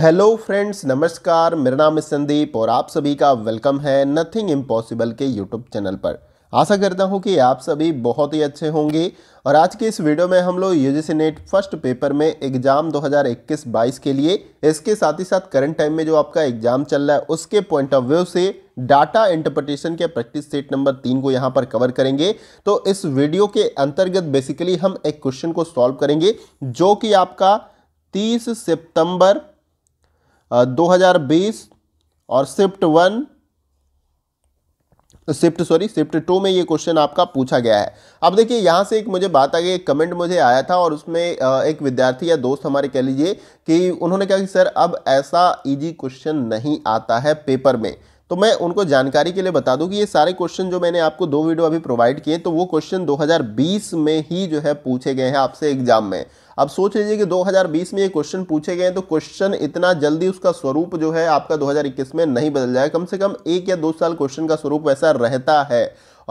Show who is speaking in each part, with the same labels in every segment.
Speaker 1: hello friends नमस्कार मेरा नाम है संदीप और आप सभी का वेलकम है नथिंग इम्पॉसिबल के यूट्यूब चैनल पर आशा करता हूं कि आप सभी बहुत ही अच्छे होंगे और आज के इस वीडियो में हम लोग यूजीसी नेट फर्स्ट पेपर में एग्ज़ाम 2021-22 के लिए इसके साथ ही साथ करंट टाइम में जो आपका एग्ज़ाम चल रहा है उसके पॉइंट ऑफ व्यू से डाटा इंटरप्रिटेशन के प्रैक्टिस सेट नंबर तीन को यहाँ पर कवर करेंगे तो इस वीडियो के अंतर्गत बेसिकली हम एक क्वेश्चन को सॉल्व करेंगे जो कि आपका तीस सितंबर 2020 और shift one shift sorry shift two में ये क्वेश्चन आपका पूछा गया है अब देखिए यहाँ से एक मुझे बात आ गई एक कमेंट मुझे आया था और उसमें एक विद्यार्थी या दोस्त हमारे कह लीजिए कि उन्होंने कहा कि सर अब ऐसा इजी क्वेश्चन नहीं आता है पेपर में तो मैं उनको जानकारी के लिए बता दूं कि ये सारे क्वेश्चन जो मैंने आपको दो वीडियो अभी प्रोवाइड किए तो वो क्वेश्चन 2020 में ही जो है पूछे गए हैं आपसे एग्जाम में अब सोच लीजिए कि 2020 में ये क्वेश्चन पूछे गए तो क्वेश्चन इतना जल्दी उसका स्वरूप जो है आपका 2021 में नहीं बदल जाएगा कम से कम एक या दो साल क्वेश्चन का स्वरूप वैसा रहता है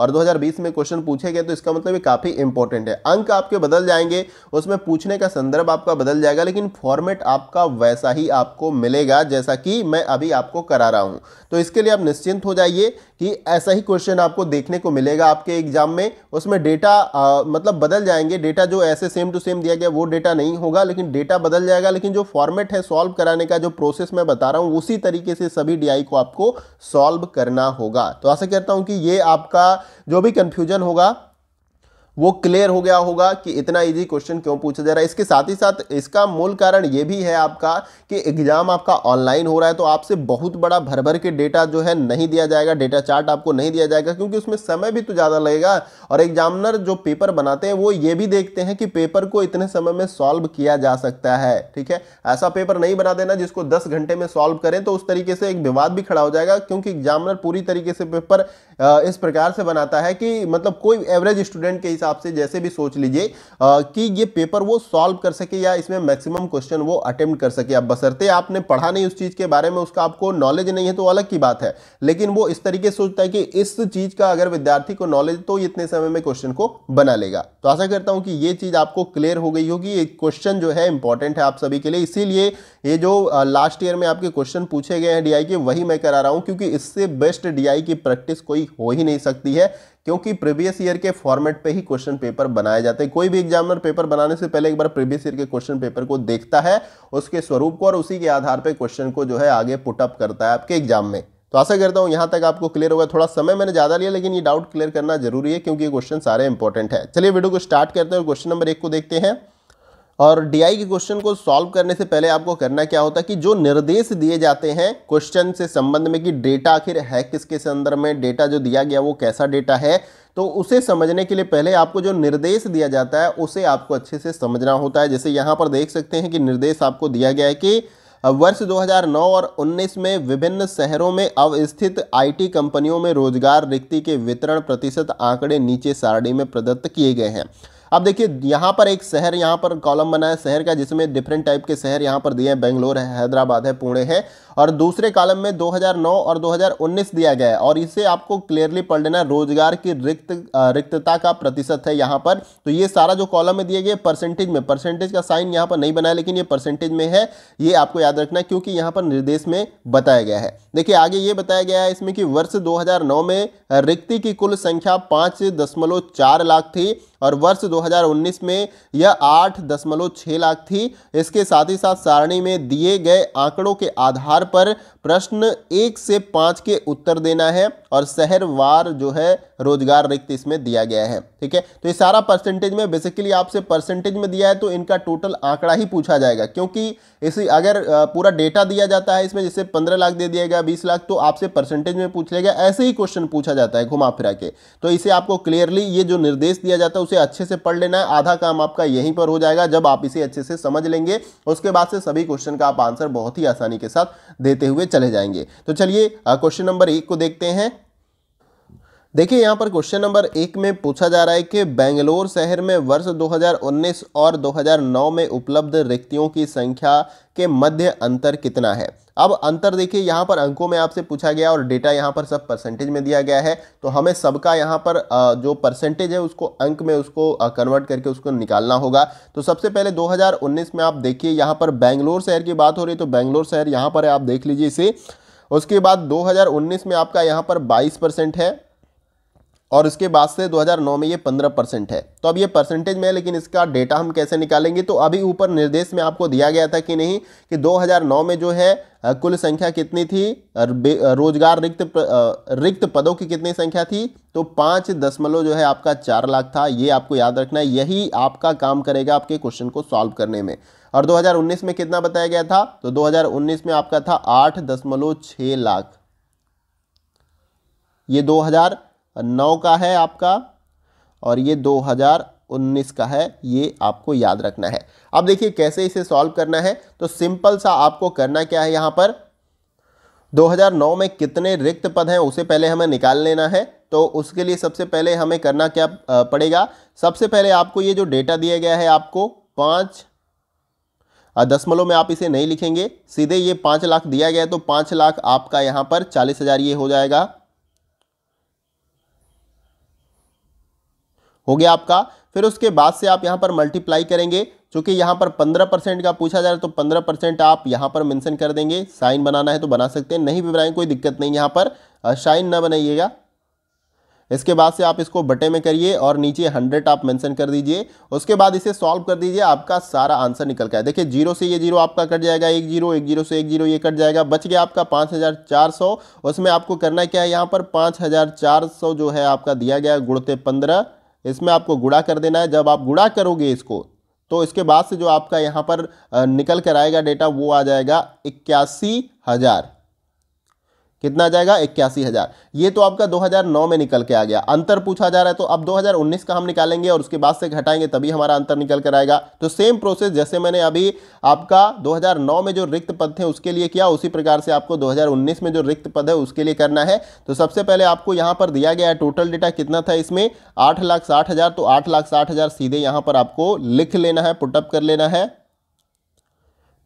Speaker 1: और 2020 में क्वेश्चन पूछे गए तो इसका मतलब ये काफ़ी इंपॉर्टेंट है अंक आपके बदल जाएंगे उसमें पूछने का संदर्भ आपका बदल जाएगा लेकिन फॉर्मेट आपका वैसा ही आपको मिलेगा जैसा कि मैं अभी आपको करा रहा हूँ तो इसके लिए आप निश्चिंत हो जाइए कि ऐसा ही क्वेश्चन आपको देखने को मिलेगा आपके एग्जाम में उसमें डेटा आ, मतलब बदल जाएंगे डेटा जो ऐसे सेम टू सेम दिया गया वो डेटा नहीं होगा लेकिन डेटा बदल जाएगा लेकिन जो फॉर्मेट है सॉल्व कराने का जो प्रोसेस मैं बता रहा हूँ उसी तरीके से सभी डी को आपको सॉल्व करना होगा तो आशा करता हूँ कि ये आपका जो भी कन्फ्यूजन होगा वो क्लियर हो गया होगा कि इतना इजी क्वेश्चन क्यों पूछा जा रहा है इसके साथ ही साथ इसका मूल कारण ये भी है आपका कि एग्जाम आपका ऑनलाइन हो रहा है तो आपसे बहुत बड़ा भर भर के डेटा जो है नहीं दिया जाएगा डेटा चार्ट आपको नहीं दिया जाएगा क्योंकि उसमें समय भी तो ज़्यादा लगेगा और एग्जामिनर जो पेपर बनाते हैं वो ये भी देखते हैं कि पेपर को इतने समय में सॉल्व किया जा सकता है ठीक है ऐसा पेपर नहीं बना देना जिसको दस घंटे में सॉल्व करें तो उस तरीके से एक विवाद भी खड़ा हो जाएगा क्योंकि एग्जामिनर पूरी तरीके से पेपर इस प्रकार से बनाता है कि मतलब कोई एवरेज स्टूडेंट के हिसाब हिसाब से जैसे भी सोच लीजिए कि ये पेपर वो सॉल्व कर सके या इसमें मैक्सिमम क्वेश्चन वो अटेम्प्ट कर सके अब बसरते आपने पढ़ा नहीं उस चीज़ के बारे में उसका आपको नॉलेज नहीं है तो अलग की बात है लेकिन वो इस तरीके सोचता है कि इस चीज़ का अगर विद्यार्थी को नॉलेज तो इतने समय में क्वेश्चन को बना लेगा तो आशा करता हूं कि ये चीज़ आपको क्लियर हो गई होगी ये क्वेश्चन जो है इंपॉर्टेंट है आप सभी के लिए इसीलिए ये जो लास्ट ईयर में आपके क्वेश्चन पूछे गए हैं डीआई के वही मैं करा रहा हूं क्योंकि इससे बेस्ट डीआई की प्रैक्टिस कोई हो ही नहीं सकती है क्योंकि प्रीवियस ईयर के फॉर्मेट पे ही क्वेश्चन पेपर बनाए जाते हैं कोई भी एग्जामिनर पेपर बनाने से पहले एक बार प्रीवियस ईयर के क्वेश्चन पेपर को देखता है उसके स्वरूप को और उसी के आधार पर क्वेश्चन को जो है आगे पुटअप करता है आपके एग्जाम में तो आशा करता हूँ यहाँ तक आपको क्लियर होगा थोड़ा समय मैंने ज़्यादा लिया लेकिन ये डाउट क्लियर करना जरूरी है क्योंकि ये क्वेश्चन सारे इंपॉर्टेंट है चलिए वीडियो को स्टार्ट करते हैं और क्वेश्चन नंबर एक को देखते हैं और डीआई के क्वेश्चन को सॉल्व करने से पहले आपको करना क्या होता है कि जो निर्देश दिए जाते हैं क्वेश्चन से संबंध में कि डेटा आखिर है किसके संदर्भ में डेटा जो दिया गया वो कैसा डेटा है तो उसे समझने के लिए पहले आपको जो निर्देश दिया जाता है उसे आपको अच्छे से समझना होता है जैसे यहाँ पर देख सकते हैं कि निर्देश आपको दिया गया है कि वर्ष 2009 और 19 में विभिन्न शहरों में अवस्थित आईटी कंपनियों में रोजगार रिक्ति के वितरण प्रतिशत आंकड़े नीचे सारणी में प्रदत्त किए गए हैं अब देखिए यहाँ पर एक शहर यहाँ पर कॉलम बना है शहर का जिसमें डिफरेंट टाइप के शहर यहाँ पर दिए हैं बेंगलोर है हैदराबाद है पुणे है और दूसरे कॉलम में 2009 और 2019 दिया गया है और इसे आपको क्लियरली पढ़ लेना रोजगार की रिक्त रिक्तता का प्रतिशत है यहाँ पर तो ये सारा जो कॉलम में दिए गए परसेंटेज में परसेंटेज का साइन यहाँ पर नहीं बनाया लेकिन ये परसेंटेज में है ये आपको याद रखना क्योंकि यहाँ पर निर्देश में बताया गया है देखिए आगे ये बताया गया है इसमें कि वर्ष दो में रिक्ति की कुल संख्या पाँच दशमलव चार लाख थी और वर्ष 2019 में यह आठ दशमलव छः लाख थी इसके साथ ही साथ सारणी में दिए गए आंकड़ों के आधार पर प्रश्न एक से पाँच के उत्तर देना है और शहर वार जो है रोजगार रिक्त इसमें दिया गया है ठीक है तो ये सारा परसेंटेज में बेसिकली आपसे परसेंटेज में दिया है तो इनका टोटल आंकड़ा ही पूछा जाएगा क्योंकि इसी अगर पूरा डेटा दिया जाता है इसमें जैसे पंद्रह लाख दे दिया गया बीस लाख तो आपसे परसेंटेज में पूछ लेगा ऐसे ही क्वेश्चन पूछा जाता है घुमा फिरा के तो इसे आपको क्लियरली ये जो निर्देश दिया जाता है उसे अच्छे से पढ़ लेना है आधा काम आपका यहीं पर हो जाएगा जब आप इसे अच्छे से समझ लेंगे उसके बाद से सभी क्वेश्चन का आप आंसर बहुत ही आसानी के साथ देते हुए चले जाएंगे तो चलिए क्वेश्चन नंबर एक को देखते हैं देखिए यहाँ पर क्वेश्चन नंबर एक में पूछा जा रहा है कि बेंगलोर शहर में वर्ष 2019 और 2009 में उपलब्ध रिक्तियों की संख्या के मध्य अंतर कितना है अब अंतर देखिए यहाँ पर अंकों में आपसे पूछा गया और डेटा यहाँ पर सब परसेंटेज में दिया गया है तो हमें सबका यहाँ पर जो परसेंटेज है उसको अंक में उसको कन्वर्ट करके उसको निकालना होगा तो सबसे पहले 2019 में आप देखिए यहाँ पर बेंगलोर शहर की बात हो रही है तो बेंगलोर शहर यहाँ पर है आप देख लीजिए इसे उसके बाद 2019 में आपका यहाँ पर 22 परसेंट है और उसके बाद से 2009 में ये 15 परसेंट है तो अब ये परसेंटेज में है लेकिन इसका डेटा हम कैसे निकालेंगे तो अभी ऊपर निर्देश में आपको दिया गया था कि नहीं कि 2009 में जो है कुल संख्या कितनी थी रोजगार रिक्त रिक्त पदों की कितनी संख्या थी तो पाँच दशमलव जो है आपका चार लाख था ये आपको याद रखना है यही आपका काम करेगा आपके क्वेश्चन को सॉल्व करने में और 2019 में कितना बताया गया था तो 2019 में आपका था आठ दशमलव छः लाख ये 2000 नौ का है आपका और ये 2019 का है ये आपको याद रखना है अब देखिए कैसे इसे सॉल्व करना है तो सिंपल सा आपको करना क्या है यहां पर 2009 में कितने रिक्त पद हैं उसे पहले हमें निकाल लेना है तो उसके लिए सबसे पहले हमें करना क्या पड़ेगा सबसे पहले आपको ये जो डेटा दिया गया है आपको पाँच दशमलव में आप इसे नहीं लिखेंगे सीधे ये पाँच लाख दिया गया तो पाँच लाख आपका यहाँ पर चालीस हज़ार ये हो जाएगा हो गया आपका फिर उसके बाद से आप यहाँ पर मल्टीप्लाई करेंगे चूंकि यहाँ पर पंद्रह परसेंट का पूछा जा रहा है तो पंद्रह परसेंट आप यहाँ पर मेंशन कर देंगे साइन बनाना है तो बना सकते हैं नहीं भी बनाएंगे कोई दिक्कत नहीं यहाँ पर साइन ना बनाइएगा इसके बाद से आप इसको बटे में करिए और नीचे हंड्रेड आप मेंशन कर दीजिए उसके बाद इसे सॉल्व कर दीजिए आपका सारा आंसर निकल गया देखिए जीरो से ये जीरो आपका कट जाएगा एक जीरो एक जीरो से एक जीरो ये कट जाएगा बच गया आपका पाँच हज़ार चार सौ उसमें आपको करना क्या है यहाँ पर पाँच हज़ार चार सौ जो है आपका दिया गया गुड़ते पंद्रह इसमें आपको गुड़ा कर देना है जब आप गुड़ा करोगे इसको तो इसके बाद से जो आपका यहाँ पर निकल कर आएगा डेटा वो आ जाएगा इक्यासी हज़ार कितना आ जाएगा इक्यासी हज़ार ये तो आपका 2009 में निकल के आ गया अंतर पूछा जा रहा है तो अब 2019 का हम निकालेंगे और उसके बाद से घटाएंगे तभी हमारा अंतर निकल कर आएगा तो सेम प्रोसेस जैसे मैंने अभी आपका 2009 में जो रिक्त पद थे उसके लिए किया उसी प्रकार से आपको 2019 में जो रिक्त पद है उसके लिए करना है तो सबसे पहले आपको यहाँ पर दिया गया है टोटल डेटा कितना था इसमें आठ लाख साठ हज़ार तो आठ लाख साठ हज़ार सीधे यहाँ पर आपको लिख लेना है पुटअप कर लेना है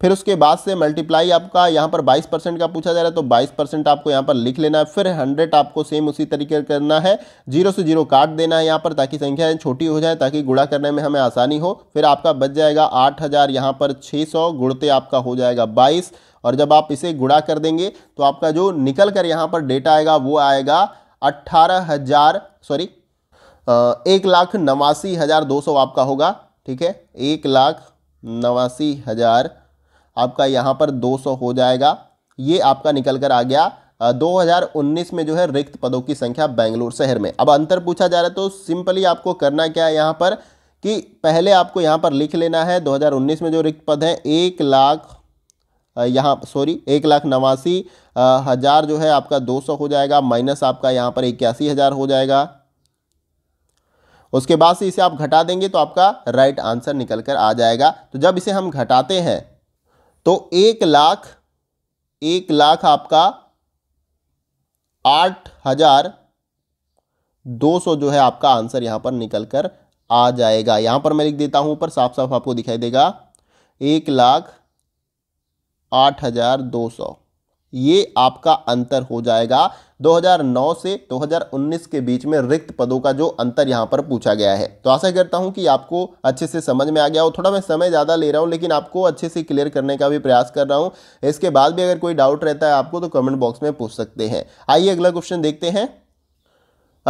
Speaker 1: फिर उसके बाद से मल्टीप्लाई आपका यहाँ पर 22 परसेंट का पूछा जा रहा है तो 22 परसेंट आपको यहाँ पर लिख लेना है फिर 100 आपको सेम उसी तरीके करना है जीरो से जीरो काट देना है यहाँ पर ताकि संख्याएं छोटी हो जाए ताकि गुड़ा करने में हमें आसानी हो फिर आपका बच जाएगा आठ हज़ार यहाँ पर 600 सौ गुड़ते आपका हो जाएगा बाईस और जब आप इसे गुड़ा कर देंगे तो आपका जो निकल कर यहाँ पर डेटा आएगा वो आएगा अट्ठारह हज़ार सॉरी एक लाख नवासी हज़ार दो सौ आपका होगा ठीक है एक लाख नवासी हज़ार आपका यहाँ पर 200 हो जाएगा ये आपका निकल कर आ गया 2019 में जो है रिक्त पदों की संख्या बेंगलुरु शहर में अब अंतर पूछा जा रहा है तो सिंपली आपको करना क्या है यहाँ पर कि पहले आपको यहाँ पर लिख लेना है 2019 में जो रिक्त पद हैं एक लाख यहाँ सॉरी एक लाख नवासी हज़ार जो है आपका 200 हो जाएगा माइनस आपका यहाँ पर इक्यासी हज़ार हो जाएगा उसके बाद से इसे आप घटा देंगे तो आपका राइट आंसर निकल कर आ जाएगा तो जब इसे हम घटाते हैं तो एक लाख एक लाख आपका आठ हजार दो सौ जो है आपका आंसर यहां पर निकल कर आ जाएगा यहां पर मैं लिख देता हूं ऊपर साफ साफ आपको दिखाई देगा एक लाख आठ हजार दो सौ ये आपका अंतर हो जाएगा 2009 से 2019 के बीच में रिक्त पदों का जो अंतर यहाँ पर पूछा गया है तो आशा करता हूँ कि आपको अच्छे से समझ में आ गया हो थोड़ा मैं समय ज़्यादा ले रहा हूँ लेकिन आपको अच्छे से क्लियर करने का भी प्रयास कर रहा हूँ इसके बाद भी अगर कोई डाउट रहता है आपको तो कमेंट बॉक्स में पूछ सकते हैं आइए अगला क्वेश्चन देखते हैं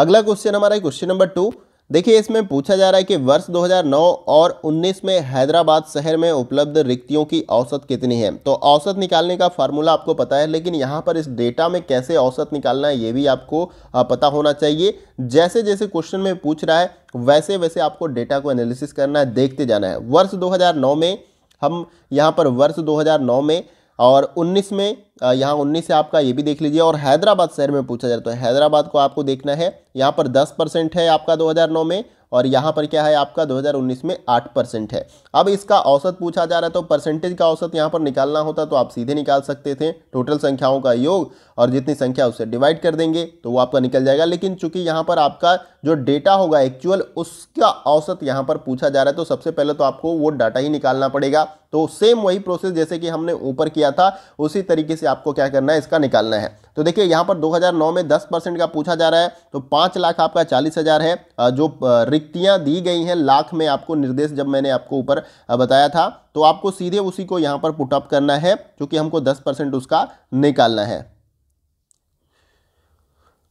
Speaker 1: अगला क्वेश्चन हमारा क्वेश्चन नंबर टू देखिए इसमें पूछा जा रहा है कि वर्ष 2009 और 19 में हैदराबाद शहर में उपलब्ध रिक्तियों की औसत कितनी है तो औसत निकालने का फार्मूला आपको पता है लेकिन यहाँ पर इस डेटा में कैसे औसत निकालना है ये भी आपको पता होना चाहिए जैसे जैसे क्वेश्चन में पूछ रहा है वैसे वैसे आपको डेटा को एनालिसिस करना है देखते जाना है वर्ष दो में हम यहाँ पर वर्ष दो में और 19 में यहाँ 19 से आपका ये भी देख लीजिए और हैदराबाद शहर में पूछा जाता तो है हैदराबाद को आपको देखना है यहाँ पर 10 परसेंट है आपका 2009 में और यहाँ पर क्या है आपका 2019 में 8 परसेंट है अब इसका औसत पूछा जा रहा है तो परसेंटेज का औसत यहाँ पर निकालना होता तो आप सीधे निकाल सकते थे टोटल संख्याओं का योग और जितनी संख्या उससे डिवाइड कर देंगे तो वो आपका निकल जाएगा लेकिन चूंकि यहाँ पर आपका जो डेटा होगा एक्चुअल उसका औसत यहाँ पर पूछा जा रहा है तो सबसे पहले तो आपको वो डाटा ही निकालना पड़ेगा तो सेम वही प्रोसेस जैसे कि हमने ऊपर किया था उसी तरीके से आपको क्या करना है इसका निकालना है तो देखिए यहाँ पर 2009 में 10 परसेंट का पूछा जा रहा है तो पाँच लाख आपका चालीस हज़ार है जो रिक रिक्तियां दी गई हैं लाख में आपको निर्देश जब मैंने आपको ऊपर बताया था तो आपको सीधे उसी को यहां पर पुटअप करना है क्योंकि हमको दस परसेंट उसका निकालना है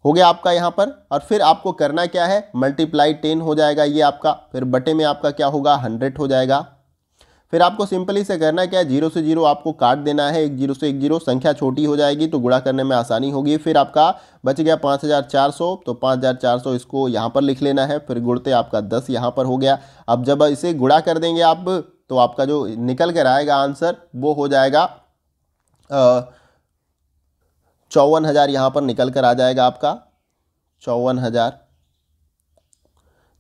Speaker 1: हो गया आपका यहां पर और फिर आपको करना क्या है मल्टीप्लाई टेन हो जाएगा ये आपका फिर बटे में आपका क्या होगा हंड्रेड हो जाएगा फिर आपको सिंपली से करना क्या है जीरो से जीरो आपको काट देना है एक जीरो से एक जीरो संख्या छोटी हो जाएगी तो गुड़ा करने में आसानी होगी फिर आपका बच गया पाँच हज़ार चार सौ तो पाँच हज़ार चार सौ इसको यहाँ पर लिख लेना है फिर गुड़ते आपका दस यहाँ पर हो गया अब जब इसे गुड़ा कर देंगे आप तो आपका जो निकल कर आएगा आंसर वो हो जाएगा चौवन हज़ार यहाँ पर निकल कर आ जाएगा आपका चौवन हज़ार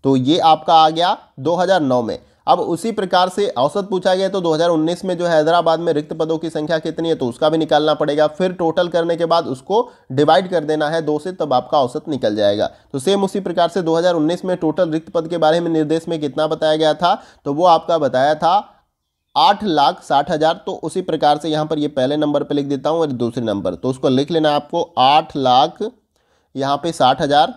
Speaker 1: तो ये आपका आ गया 2009 में अब उसी प्रकार से औसत पूछा गया तो 2019 में जो हैदराबाद में रिक्त पदों की संख्या कितनी है तो उसका भी निकालना पड़ेगा फिर टोटल करने के बाद उसको डिवाइड कर देना है दो से तब आपका औसत निकल जाएगा तो सेम उसी प्रकार से 2019 में टोटल रिक्त पद के बारे में निर्देश में कितना बताया गया था तो वो आपका बताया था आठ लाख साठ हज़ार तो उसी प्रकार से यहां पर ये पहले नंबर पर लिख देता हूं और दूसरे नंबर तो उसको लिख लेना आपको आठ लाख यहां पे साठ हज़ार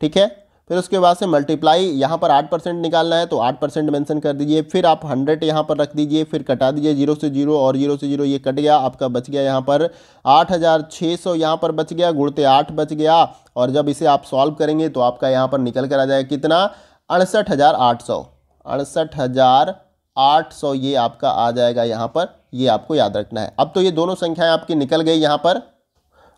Speaker 1: ठीक है फिर उसके बाद से मल्टीप्लाई यहाँ पर आठ परसेंट निकालना है तो आठ परसेंट मैंसन कर दीजिए फिर आप हंड्रेड यहाँ पर रख दीजिए फिर कटा दीजिए जीरो से जीरो और जीरो से जीरो ये कट गया आपका बच गया यहाँ पर आठ हज़ार छः सौ यहाँ पर बच गया गुड़ते आठ बच गया और जब इसे आप सॉल्व करेंगे तो आपका यहाँ पर निकल कर आ जाएगा कितना अड़सठ हज़ार आठ सौ अड़सठ हज़ार आठ सौ ये आपका आ जाएगा यहाँ पर ये आपको याद रखना है अब तो ये दोनों संख्याएं आपकी निकल गई यहाँ पर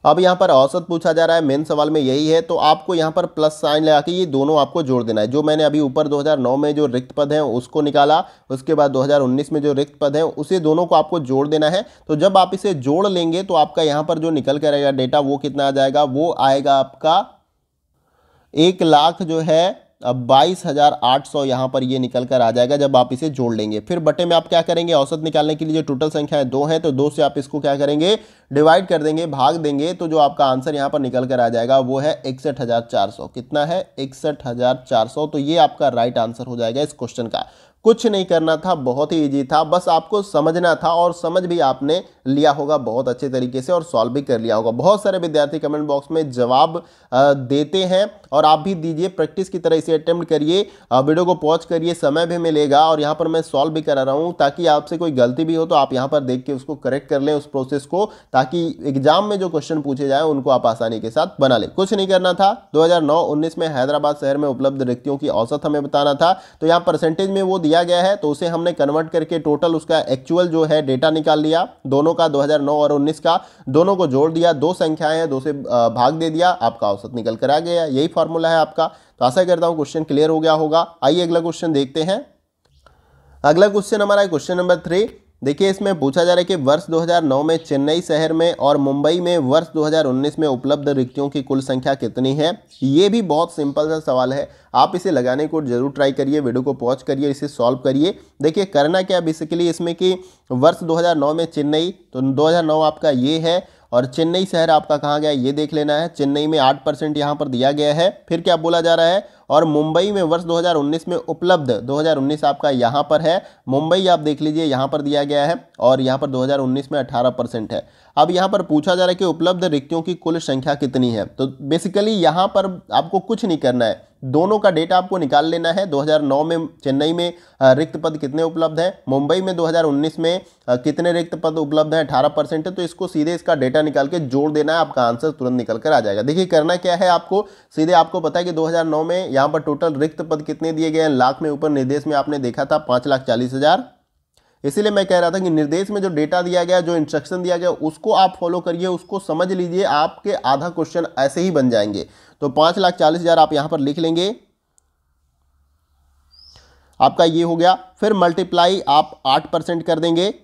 Speaker 1: अब यहाँ पर औसत पूछा जा रहा है मेन सवाल में यही है तो आपको यहाँ पर प्लस साइन लगा के ये दोनों आपको जोड़ देना है जो मैंने अभी ऊपर 2009 में जो रिक्त पद है उसको निकाला उसके बाद 2019 में जो रिक्त पद है उसे दोनों को आपको जोड़ देना है तो जब आप इसे जोड़ लेंगे तो आपका यहाँ पर जो निकल कर आएगा डेटा वो कितना आ जाएगा वो आएगा आपका एक लाख जो है अब बाईस हज़ार आठ सौ यहाँ पर ये निकल कर आ जाएगा जब आप इसे जोड़ लेंगे फिर बटे में आप क्या करेंगे औसत निकालने के लिए टोटल संख्याएं दो हैं तो दो से आप इसको क्या करेंगे डिवाइड कर देंगे भाग देंगे तो जो आपका आंसर यहाँ पर निकल कर आ जाएगा वो है इकसठ हज़ार चार सौ कितना है इकसठ हज़ार चार सौ तो ये आपका राइट आंसर हो जाएगा इस क्वेश्चन का कुछ नहीं करना था बहुत ही ईजी था बस आपको समझना था और समझ भी आपने लिया होगा बहुत अच्छे तरीके से और सॉल्व भी कर लिया होगा बहुत सारे विद्यार्थी कमेंट बॉक्स में जवाब देते हैं और आप भी दीजिए प्रैक्टिस की तरह इसे अटेम्प्ट करिए वीडियो को पॉज करिए समय भी मिलेगा और यहाँ पर मैं सॉल्व भी करा रहा हूँ ताकि आपसे कोई गलती भी हो तो आप यहाँ पर देख के उसको करेक्ट कर लें उस प्रोसेस को ताकि एग्जाम में जो क्वेश्चन पूछे जाए उनको आप आसानी के साथ बना लें कुछ नहीं करना था दो हजार में हैदराबाद शहर में उपलब्ध रिक्तियों की औसत हमें बताना था तो यहाँ परसेंटेज में वो दिया गया है तो उसे हमने कन्वर्ट करके टोटल उसका एक्चुअल जो है डेटा निकाल लिया दोनों का 2009 और 19 का दोनों को जोड़ दिया दो संख्याएं हैं दो से भाग दे दिया आपका औसत निकल कर आ गया यही फॉर्मूला है आपका तो आशा करता हूँ क्वेश्चन क्लियर हो गया होगा आइए अगला क्वेश्चन देखते हैं अगला क्वेश्चन हमारा है क्वेश्चन नंबर थ्री देखिए इसमें पूछा जा रहा है कि वर्ष 2009 में चेन्नई शहर में और मुंबई में वर्ष 2019 में उपलब्ध रिक्तियों की कुल संख्या कितनी है ये भी बहुत सिंपल सा सवाल है आप इसे लगाने को जरूर ट्राई करिए वीडियो को पॉज करिए इसे सॉल्व करिए देखिए करना क्या बेसिकली इसमें कि वर्ष 2009 में चेन्नई तो 2009 आपका ये है और चेन्नई शहर आपका कहाँ गया ये देख लेना है चेन्नई में आठ परसेंट यहाँ पर दिया गया है फिर क्या बोला जा रहा है और मुंबई में वर्ष 2019 में उपलब्ध 2019 आपका यहाँ पर है मुंबई आप देख लीजिए यहाँ पर दिया गया है और यहाँ पर 2019 में 18 परसेंट है अब यहाँ पर पूछा जा रहा है कि उपलब्ध रिक्तियों की कुल संख्या कितनी है तो बेसिकली यहाँ पर आपको कुछ नहीं करना है दोनों का डेटा आपको निकाल लेना है 2009 में चेन्नई में रिक्त पद कितने उपलब्ध हैं मुंबई में 2019 में कितने रिक्त पद उपलब्ध हैं 18 परसेंट है तो इसको सीधे इसका डेटा निकाल के जोड़ देना है आपका आंसर तुरंत निकल कर आ जाएगा देखिए करना क्या है आपको सीधे आपको पता है कि 2009 में यहाँ पर टोटल रिक्त पद कितने दिए गए हैं लाख में ऊपर निर्देश में आपने देखा था पाँच लाख चालीस हज़ार इसीलिए मैं कह रहा था कि निर्देश में जो डेटा दिया गया जो इंस्ट्रक्शन दिया गया उसको आप फॉलो करिए उसको समझ लीजिए आपके आधा क्वेश्चन ऐसे ही बन जाएंगे तो पांच लाख चालीस हज़ार आप यहां पर लिख लेंगे आपका ये हो गया फिर मल्टीप्लाई आप आठ परसेंट कर देंगे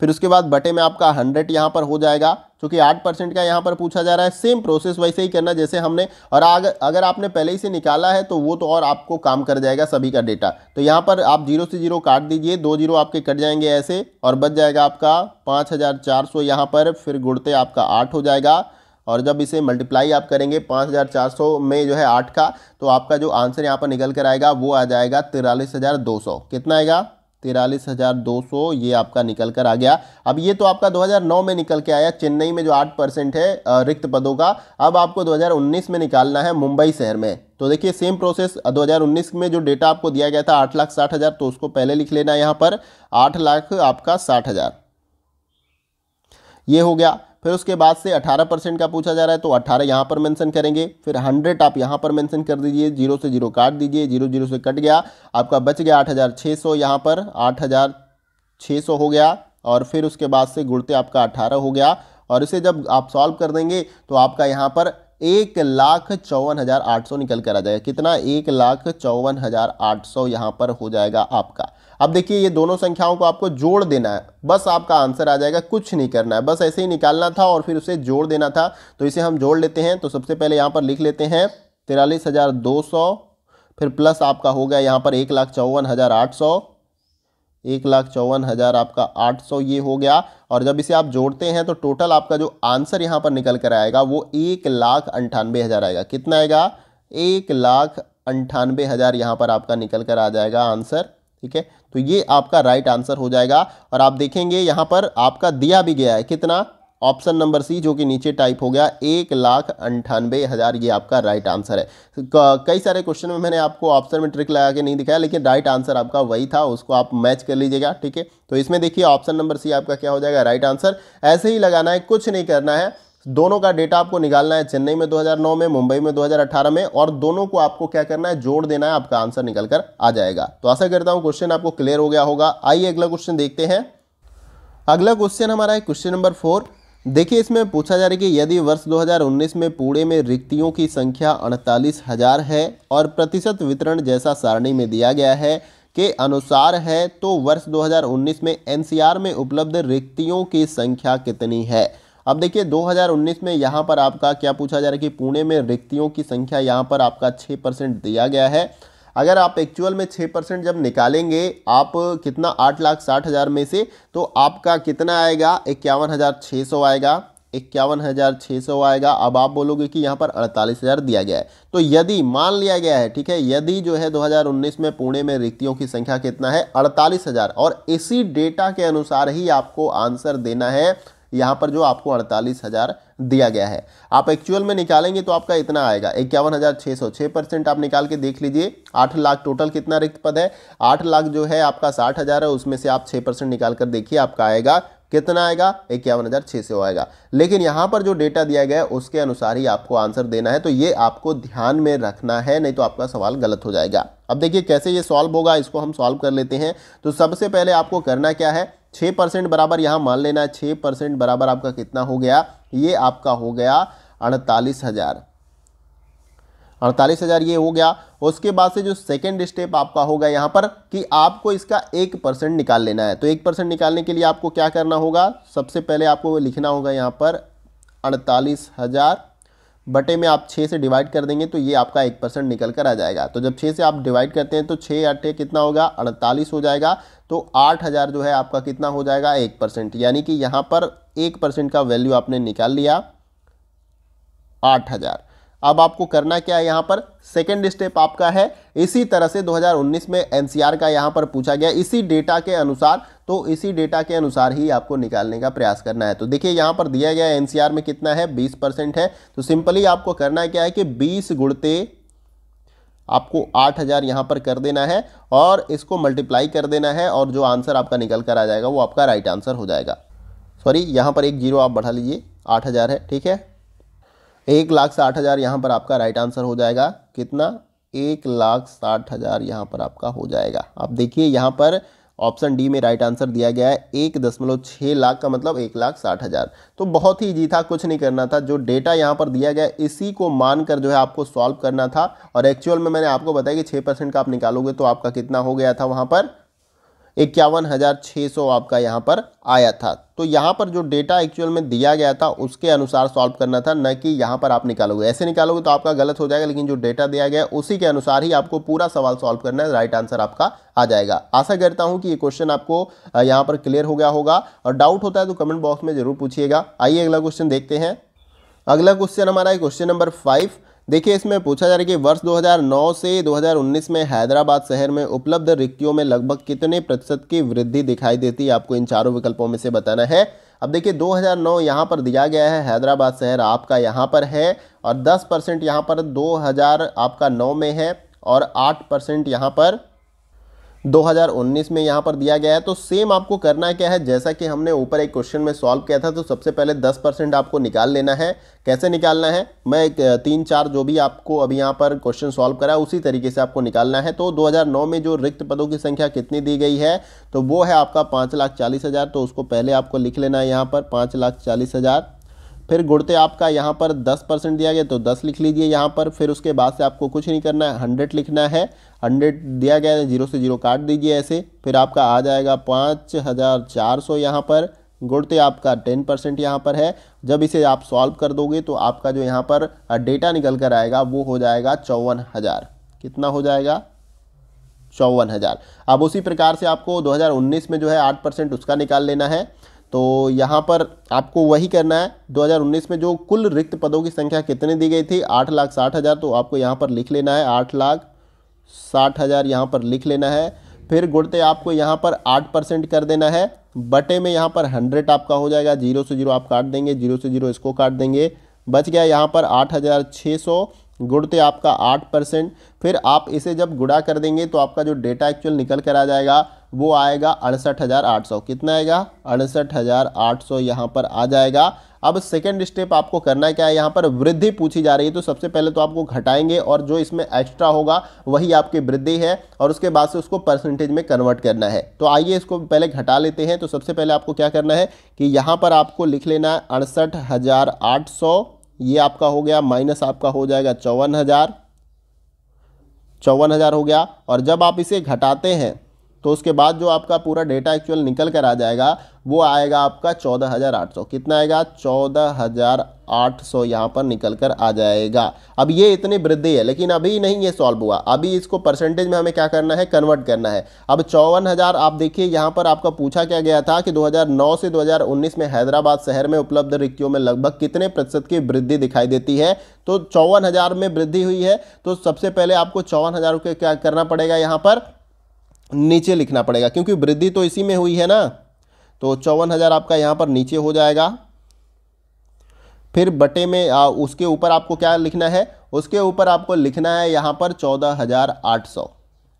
Speaker 1: फिर उसके बाद बटे में आपका हंड्रेड यहां पर हो जाएगा क्योंकि आठ परसेंट का यहां पर पूछा जा रहा है सेम प्रोसेस वैसे ही करना जैसे हमने और अगर अगर आपने पहले ही से निकाला है तो वो तो और आपको काम कर जाएगा सभी का डेटा तो यहां पर आप जीरो से जीरो काट दीजिए दो जीरो आपके कट जाएंगे ऐसे और बच जाएगा आपका पाँच हज़ार चार सौ यहां पर फिर गुड़ते आपका आठ हो जाएगा और जब इसे मल्टीप्लाई आप करेंगे 5400 में जो है आठ का तो आपका जो आंसर यहाँ पर निकल कर आएगा वो आ जाएगा तिरालीस हज़ार दो सौ कितना आएगा तिरालीस हज़ार दो सौ ये आपका निकल कर आ गया अब ये तो आपका 2009 में निकल के आया चेन्नई में जो आठ परसेंट है रिक्त पदों का अब आपको 2019 में निकालना है मुंबई शहर में तो देखिए सेम प्रोसेस 2019 में जो डेटा आपको दिया गया था आठ लाख साठ हज़ार तो उसको पहले लिख लेना यहाँ पर आठ लाख आपका साठ हज़ार ये हो गया फिर उसके बाद से 18 परसेंट का पूछा जा रहा है तो 18 यहाँ पर मेंशन करेंगे फिर 100 आप यहाँ पर मेंशन कर दीजिए जीरो से जीरो काट दीजिए जीरो जीरो से कट गया आपका बच गया 8600 यहाँ पर 8600 हो गया और फिर उसके बाद से गुड़ते आपका 18 हो गया और इसे जब आप सॉल्व कर देंगे तो आपका यहाँ पर एक लाख चौवन हज़ार आठ सौ निकल कर आ जाएगा कितना एक लाख चौवन हज़ार आठ सौ यहाँ पर हो जाएगा आपका अब देखिए ये दोनों संख्याओं को आपको जोड़ देना है बस आपका आंसर आ जाएगा कुछ नहीं करना है बस ऐसे ही निकालना था और फिर उसे जोड़ देना था तो इसे हम जोड़ लेते हैं तो सबसे पहले यहाँ पर लिख लेते हैं तिरालीस हज़ार दो सौ फिर प्लस आपका हो गया यहाँ पर एक लाख चौवन हज़ार आठ सौ एक लाख चौवन हज़ार आपका आठ सौ ये हो गया और जब इसे आप जोड़ते हैं तो टोटल आपका जो आंसर यहाँ पर निकल कर आएगा वो एक लाख अंठानबे हज़ार आएगा कितना आएगा एक लाख अंठानवे हज़ार यहाँ पर आपका निकल कर आ जाएगा आंसर ठीक है तो ये आपका राइट आंसर हो जाएगा और आप देखेंगे यहाँ पर आपका दिया भी गया है कितना ऑप्शन नंबर सी जो कि नीचे टाइप हो गया एक लाख अंठानबे हज़ार ये आपका राइट आंसर है कई सारे क्वेश्चन में मैंने आपको ऑप्शन में ट्रिक लगा के नहीं दिखाया लेकिन राइट आंसर आपका वही था उसको आप मैच कर लीजिएगा ठीक है तो इसमें देखिए ऑप्शन नंबर सी आपका क्या हो जाएगा राइट आंसर ऐसे ही लगाना है कुछ नहीं करना है दोनों का डेटा आपको निकालना है चेन्नई में 2009 में मुंबई में 2018 में और दोनों को आपको क्या करना है जोड़ देना है आपका आंसर निकल कर आ जाएगा तो आशा करता हूं क्वेश्चन आपको क्लियर हो गया होगा आइए अगला क्वेश्चन देखते हैं अगला क्वेश्चन हमारा है क्वेश्चन नंबर फोर देखिए इसमें पूछा जा रहा है कि यदि वर्ष 2019 में पूरे में रिक्तियों की संख्या अड़तालीस हजार है और प्रतिशत वितरण जैसा सारणी में दिया गया है के अनुसार है तो वर्ष 2019 में एनसीआर में उपलब्ध रिक्तियों की संख्या कितनी है अब देखिए 2019 में यहाँ पर आपका क्या पूछा जा रहा है कि पुणे में रिक्तियों की संख्या यहाँ पर आपका छः परसेंट दिया गया है अगर आप एक्चुअल में 6 परसेंट जब निकालेंगे आप कितना आठ लाख साठ हज़ार में से तो आपका कितना आएगा इक्यावन हज़ार छः सौ आएगा इक्यावन हज़ार छः सौ आएगा अब आप बोलोगे कि यहाँ पर अड़तालीस हज़ार दिया गया है तो यदि मान लिया गया है ठीक है यदि जो है 2019 में पुणे में रिक्तियों की संख्या कितना है अड़तालीस हज़ार और इसी डेटा के अनुसार ही आपको आंसर देना है यहाँ पर जो आपको अड़तालीस हज़ार दिया गया है आप एक्चुअल में निकालेंगे तो आपका इतना आएगा इक्यावन हज़ार छः सौ छः परसेंट आप निकाल के देख लीजिए आठ लाख टोटल कितना रिक्त पद है आठ लाख जो है आपका साठ हज़ार है उसमें से आप छः परसेंट निकाल कर देखिए आपका आएगा कितना आएगा इक्यावन हज़ार छः सौ आएगा लेकिन यहाँ पर जो डेटा दिया गया है उसके अनुसार ही आपको आंसर देना है तो ये आपको ध्यान में रखना है नहीं तो आपका सवाल गलत हो जाएगा अब देखिए कैसे ये सॉल्व होगा इसको हम सॉल्व कर लेते हैं तो सबसे पहले आपको करना क्या है छः परसेंट बराबर यहाँ मान लेना है छः परसेंट बराबर आपका कितना हो गया ये आपका हो गया अड़तालीस हज़ार अड़तालीस हज़ार ये हो गया उसके बाद से जो सेकेंड स्टेप आपका होगा यहाँ पर कि आपको इसका एक परसेंट निकाल लेना है तो एक परसेंट निकालने के लिए आपको क्या करना होगा सबसे पहले आपको लिखना होगा यहाँ पर अड़तालीस हज़ार बटे में आप छः से डिवाइड कर देंगे तो ये आपका एक परसेंट निकल कर आ जाएगा तो जब छः से आप डिवाइड करते हैं तो छः अट्ठे कितना होगा अड़तालीस हो जाएगा तो आठ हज़ार जो है आपका कितना हो जाएगा एक परसेंट यानी कि यहाँ पर एक परसेंट का वैल्यू आपने निकाल लिया आठ हज़ार अब आपको करना क्या है यहाँ पर सेकेंड स्टेप आपका है इसी तरह से 2019 में एनसीआर का यहाँ पर पूछा गया इसी डेटा के अनुसार तो इसी डेटा के अनुसार ही आपको निकालने का प्रयास करना है तो देखिए यहाँ पर दिया गया एनसीआर में कितना है बीस परसेंट है तो सिंपली आपको करना क्या है कि बीस गुड़ते आपको आठ हज़ार यहाँ पर कर देना है और इसको मल्टीप्लाई कर देना है और जो आंसर आपका निकल कर आ जाएगा वो आपका राइट आंसर हो जाएगा सॉरी यहाँ पर एक जीरो आप बढ़ा लीजिए आठ हज़ार है ठीक है एक लाख साठ हज़ार यहाँ पर आपका राइट आंसर हो जाएगा कितना एक लाख साठ हज़ार यहाँ पर आपका हो जाएगा आप देखिए यहाँ पर ऑप्शन डी में राइट आंसर दिया गया है एक दशमलव छः लाख का मतलब एक लाख साठ हज़ार तो बहुत ही ईजी था कुछ नहीं करना था जो डेटा यहाँ पर दिया गया इसी को मानकर जो है आपको सॉल्व करना था और एक्चुअल में मैंने आपको बताया कि छः परसेंट का आप निकालोगे तो आपका कितना हो गया था वहाँ पर इक्यावन हज़ार छः सौ आपका यहाँ पर आया था तो यहाँ पर जो डेटा एक्चुअल में दिया गया था उसके अनुसार सॉल्व करना था न कि यहाँ पर आप निकालोगे ऐसे निकालोगे तो आपका गलत हो जाएगा लेकिन जो डेटा दिया गया उसी के अनुसार ही आपको पूरा सवाल सॉल्व करना है राइट आंसर आपका आ जाएगा आशा करता हूँ कि ये क्वेश्चन आपको यहाँ पर क्लियर हो गया होगा और डाउट होता है तो कमेंट बॉक्स में जरूर पूछिएगा आइए अगला क्वेश्चन देखते हैं अगला क्वेश्चन हमारा है क्वेश्चन नंबर फाइव देखिए इसमें पूछा जा रहा है कि वर्ष 2009 से 2019 में हैदराबाद शहर में उपलब्ध रिक्तियों में लगभग कितने प्रतिशत की वृद्धि दिखाई देती है आपको इन चारों विकल्पों में से बताना है अब देखिए 2009 यहाँ पर दिया गया है हैदराबाद शहर आपका यहाँ पर है और 10 परसेंट यहाँ पर 2000 आपका नौ में है और 8 परसेंट यहाँ पर 2019 में यहाँ पर दिया गया है तो सेम आपको करना क्या है जैसा कि हमने ऊपर एक क्वेश्चन में सॉल्व किया था तो सबसे पहले 10 परसेंट आपको निकाल लेना है कैसे निकालना है मैं एक तीन चार जो भी आपको अभी यहाँ पर क्वेश्चन सॉल्व करा उसी तरीके से आपको निकालना है तो 2009 में जो रिक्त पदों की संख्या कितनी दी गई है तो वो है आपका पाँच लाख चालीस हज़ार तो उसको पहले आपको लिख लेना है यहाँ पर पाँच लाख चालीस हज़ार फिर गुड़ते आपका यहाँ पर 10 परसेंट दिया गया तो 10 लिख लीजिए यहाँ पर फिर उसके बाद से आपको कुछ नहीं करना है 100 लिखना है 100 दिया गया है जीरो से जीरो काट दीजिए ऐसे फिर आपका आ जाएगा पाँच हज़ार चार सौ यहाँ पर गुड़ते आपका टेन परसेंट यहाँ पर है जब इसे आप सॉल्व कर दोगे तो आपका जो यहाँ पर डेटा निकल कर आएगा वो हो जाएगा चौवन हज़ार कितना हो जाएगा चौवन हज़ार अब उसी प्रकार से आपको उन्नीस में जो है आठ परसेंट उसका निकाल लेना है तो यहाँ पर आपको वही करना है 2019 में जो कुल रिक्त पदों की संख्या कितने दी गई थी आठ लाख साठ हज़ार तो आपको यहाँ पर लिख लेना है आठ लाख साठ हज़ार यहाँ पर लिख लेना है फिर गुड़ते आपको यहाँ पर आठ परसेंट कर देना है बटे में यहाँ पर हंड्रेड आपका हो जाएगा जीरो से जीरो आप काट देंगे जीरो से जीरो इसको काट देंगे बच गया यहाँ पर आठ हज़ार छः सौ गुड़ थे आपका आठ परसेंट फिर आप इसे जब गुड़ा कर देंगे तो आपका जो डेटा एक्चुअल निकल कर आ जाएगा वो आएगा अड़सठ हज़ार आठ सौ कितना आएगा अड़सठ हज़ार आठ सौ यहाँ पर आ जाएगा अब सेकेंड स्टेप आपको करना क्या है यहाँ पर वृद्धि पूछी जा रही है तो सबसे पहले तो आपको घटाएंगे और जो इसमें एक्स्ट्रा होगा वही आपकी वृद्धि है और उसके बाद से उसको परसेंटेज में कन्वर्ट करना है तो आइए इसको पहले घटा लेते हैं तो सबसे पहले आपको क्या करना है कि यहाँ पर आपको लिख लेना है अड़सठ हज़ार आठ सौ ये आपका हो गया माइनस आपका हो जाएगा चौवन हज़ार चौवन हज़ार हो गया और जब आप इसे घटाते हैं तो उसके बाद जो आपका पूरा डेटा एक्चुअल निकल कर आ जाएगा वो आएगा आपका चौदह हज़ार आठ सौ कितना आएगा चौदह हज़ार आठ सौ यहाँ पर निकल कर आ जाएगा अब ये इतनी वृद्धि है लेकिन अभी नहीं ये सॉल्व हुआ अभी इसको परसेंटेज में हमें क्या करना है कन्वर्ट करना है अब चौवन हज़ार आप देखिए यहाँ पर आपका पूछा क्या गया था कि 2009 से 2019 में हैदराबाद शहर में उपलब्ध रिक्तियों में लगभग कितने प्रतिशत की वृद्धि दिखाई देती है तो चौवन हज़ार में वृद्धि हुई है तो सबसे पहले आपको चौवन हज़ार क्या करना पड़ेगा यहाँ पर नीचे लिखना पड़ेगा क्योंकि वृद्धि तो इसी में हुई है ना तो चौवन हज़ार आपका यहाँ पर नीचे हो जाएगा फिर बटे में आ, उसके ऊपर आपको क्या लिखना है उसके ऊपर आपको लिखना है यहाँ पर चौदह हज़ार आठ सौ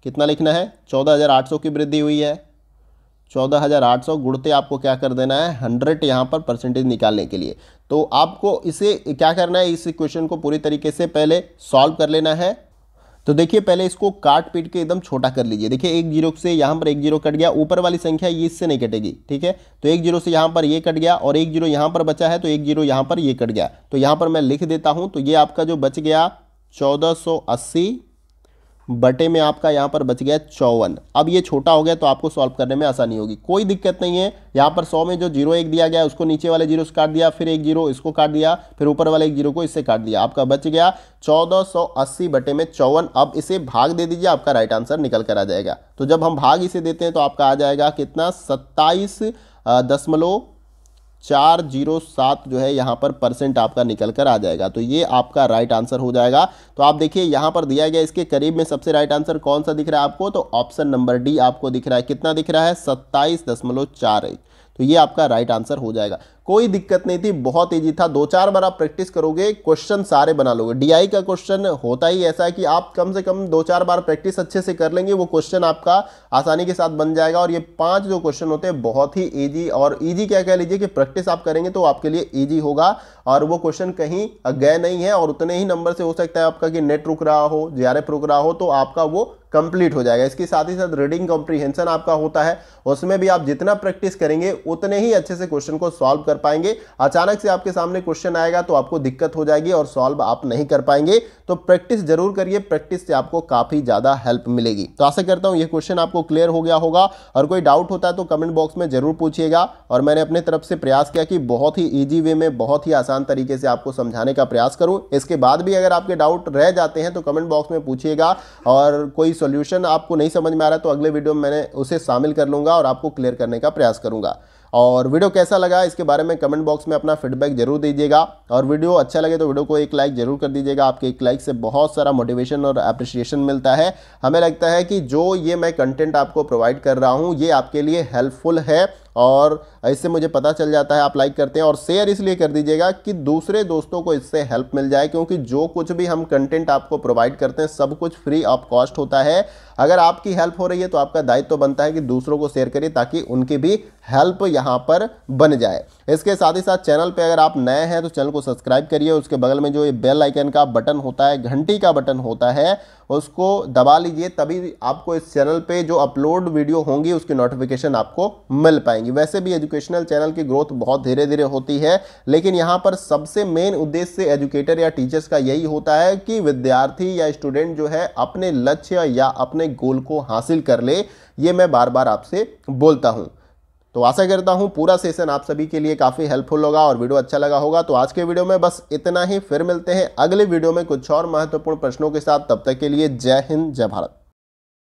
Speaker 1: कितना लिखना है चौदह हज़ार आठ सौ की वृद्धि हुई है चौदह हज़ार आठ सौ गुड़ते आपको क्या कर देना है हंड्रेड यहाँ पर परसेंटेज निकालने के लिए तो आपको इसे क्या करना है इस क्वेश्चन को पूरी तरीके से पहले सॉल्व कर लेना है तो देखिए पहले इसको काट पीट के एकदम छोटा कर लीजिए देखिए एक जीरो से यहाँ पर एक जीरो कट गया ऊपर वाली संख्या ये इससे नहीं कटेगी ठीक है तो एक जीरो से यहाँ पर ये कट गया और एक जीरो यहाँ पर बचा है तो एक जीरो यहाँ पर ये कट गया तो यहाँ पर मैं लिख देता हूँ तो ये आपका जो बच गया चौदह सौ अस्सी बटे में आपका यहाँ पर बच गया चौवन अब ये छोटा हो गया तो आपको सॉल्व करने में आसानी होगी कोई दिक्कत नहीं है यहाँ पर सौ में जो जीरो एक दिया गया उसको नीचे वाले जीरो से काट दिया फिर एक जीरो इसको काट दिया फिर ऊपर वाले एक जीरो को इससे काट दिया आपका बच गया चौदह सौ अस्सी बटे में चौवन अब इसे भाग दे दीजिए आपका राइट आंसर निकल कर आ जाएगा तो जब हम भाग इसे देते हैं तो आपका आ जाएगा कितना सत्ताईस दशमलव चार जीरो सात जो है यहाँ पर परसेंट आपका निकल कर आ जाएगा तो ये आपका राइट आंसर हो जाएगा तो आप देखिए यहाँ पर दिया गया इसके करीब में सबसे राइट आंसर कौन सा दिख रहा है आपको तो ऑप्शन नंबर डी आपको दिख रहा है कितना दिख रहा है सत्ताईस दशमलव चार एक तो ये आपका राइट आंसर हो जाएगा कोई दिक्कत नहीं थी बहुत ईजी था दो चार बार आप प्रैक्टिस करोगे क्वेश्चन सारे बना लोगे डीआई का क्वेश्चन होता ही ऐसा है कि आप कम से कम दो चार बार प्रैक्टिस अच्छे से कर लेंगे वो क्वेश्चन आपका आसानी के साथ बन जाएगा और ये पांच जो क्वेश्चन होते हैं बहुत ही ईजी और ईजी क्या कह लीजिए कि प्रैक्टिस आप करेंगे तो आपके लिए ईजी होगा और वो क्वेश्चन कहीं गए नहीं है और उतने ही नंबर से हो सकता है आपका कि नेट रुक रहा हो जे रुक रहा हो तो आपका वो कंप्लीट हो जाएगा इसके साथ ही साथ रीडिंग कॉम्प्रीहेंशन आपका होता है उसमें भी आप जितना प्रैक्टिस करेंगे उतने ही अच्छे से क्वेश्चन को सॉल्व कर कर पाएंगे अचानक से आपके सामने क्वेश्चन आएगा तो आपको दिक्कत हो जाएगी और सॉल्व आप नहीं कर पाएंगे तो प्रैक्टिस जरूर करिए प्रैक्टिस से आपको काफ़ी ज़्यादा हेल्प मिलेगी तो आशा करता हूं यह क्वेश्चन आपको क्लियर हो गया होगा और कोई डाउट होता है तो कमेंट बॉक्स में ज़रूर पूछिएगा और मैंने अपने तरफ से प्रयास किया कि बहुत ही ईजी वे में बहुत ही आसान तरीके से आपको समझाने का प्रयास करूं इसके बाद भी अगर आपके डाउट रह जाते हैं तो कमेंट बॉक्स में पूछिएगा और कोई सोल्यूशन आपको नहीं समझ में आ रहा तो अगले वीडियो में मैंने उसे शामिल कर लूंगा और आपको क्लियर करने का प्रयास करूंगा और वीडियो कैसा लगा इसके बारे में कमेंट बॉक्स में अपना फीडबैक जरूर दीजिएगा और वीडियो अच्छा लगे तो वीडियो को एक लाइक जरूर कर दीजिएगा आपके एक लाइक से बहुत सारा मोटिवेशन और अप्रिशिएशन मिलता है हमें लगता है कि जो ये मैं कंटेंट आपको प्रोवाइड कर रहा हूँ ये आपके लिए हेल्पफुल है और ऐसे मुझे पता चल जाता है आप लाइक करते हैं और शेयर इसलिए कर दीजिएगा कि दूसरे दोस्तों को इससे हेल्प मिल जाए क्योंकि जो कुछ भी हम कंटेंट आपको प्रोवाइड करते हैं सब कुछ फ्री ऑफ कॉस्ट होता है अगर आपकी हेल्प हो रही है तो आपका दायित्व तो बनता है कि दूसरों को शेयर करिए ताकि उनकी भी हेल्प यहाँ पर बन जाए इसके साथ ही साथ चैनल पर अगर आप नए हैं तो चैनल को सब्सक्राइब करिए उसके बगल में जो ये बेल आइकन का बटन होता है घंटी का बटन होता है उसको दबा लीजिए तभी आपको इस चैनल पे जो अपलोड वीडियो होंगी उसकी नोटिफिकेशन आपको मिल पाएंगी वैसे भी एजुकेशनल चैनल की ग्रोथ बहुत धीरे धीरे होती है लेकिन यहाँ पर सबसे मेन उद्देश्य एजुकेटर या टीचर्स का यही होता है कि विद्यार्थी या स्टूडेंट जो है अपने लक्ष्य या अपने गोल को हासिल कर ले ये मैं बार बार आपसे बोलता हूँ तो आशा करता हूँ पूरा सेशन आप सभी के लिए काफ़ी हेल्पफुल होगा और वीडियो अच्छा लगा होगा तो आज के वीडियो में बस इतना ही फिर मिलते हैं अगले वीडियो में कुछ और महत्वपूर्ण प्रश्नों के साथ तब तक के लिए जय हिंद जय भारत